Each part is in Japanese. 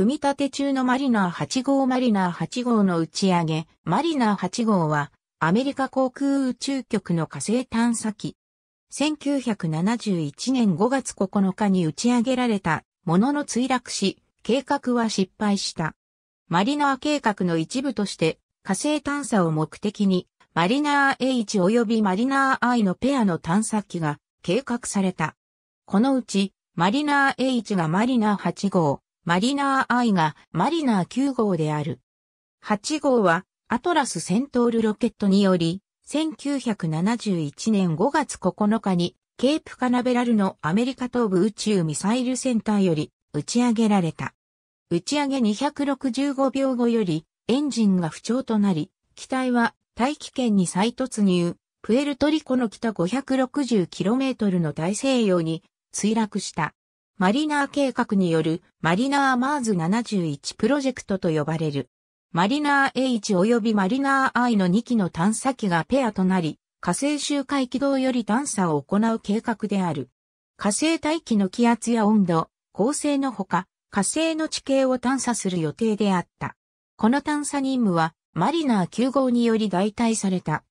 組み立て中のマリナー8号マリナー8号の打ち上げ、マリナー8号は、アメリカ航空宇宙局の火星探査機。1971年5月9日に打ち上げられたものの墜落し、計画は失敗した。マリナー計画の一部として、火星探査を目的に、マリナー H 及びマリナー I のペアの探査機が計画された。このうち、マリナー H がマリナー8号、マリナーアイがマリナー9号である。8号はアトラスセントールロケットにより、1971年5月9日にケープカナベラルのアメリカ東部宇宙ミサイルセンターより打ち上げられた。打ち上げ265秒後よりエンジンが不調となり、機体は大気圏に再突入、プエルトリコの北 560km の大西洋に墜落した。マリナー計画によるマリナーマーズ71プロジェクトと呼ばれる。マリナー H 及びマリナー I の2機の探査機がペアとなり、火星周回軌道より探査を行う計画である。火星大気の気圧や温度、恒星のほか、火星の地形を探査する予定であった。この探査任務は、マリナー9号により代替された。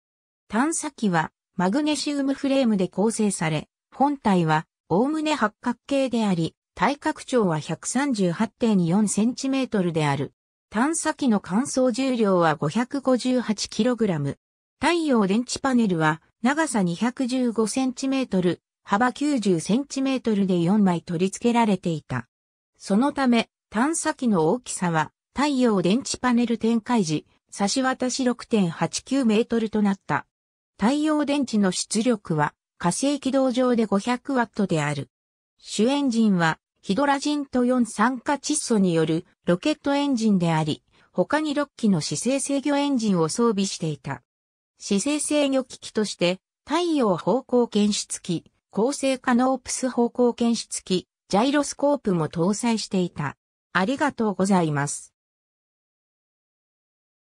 探査機は、マグネシウムフレームで構成され、本体は、おおむね八角形であり、対角長は 138.4cm である。探査機の乾燥重量は 558kg。太陽電池パネルは長さ 215cm、幅 90cm で4枚取り付けられていた。そのため、探査機の大きさは太陽電池パネル展開時、差し渡し6.89メートルとなった。太陽電池の出力は火星軌道上で 500W である。主エンジンは、ヒドラジンと4酸化窒素によるロケットエンジンであり、他に6機の姿勢制御エンジンを装備していた。姿勢制御機器として、太陽方向検出機、構成可能プス方向検出機、ジャイロスコープも搭載していた。ありがとうございます。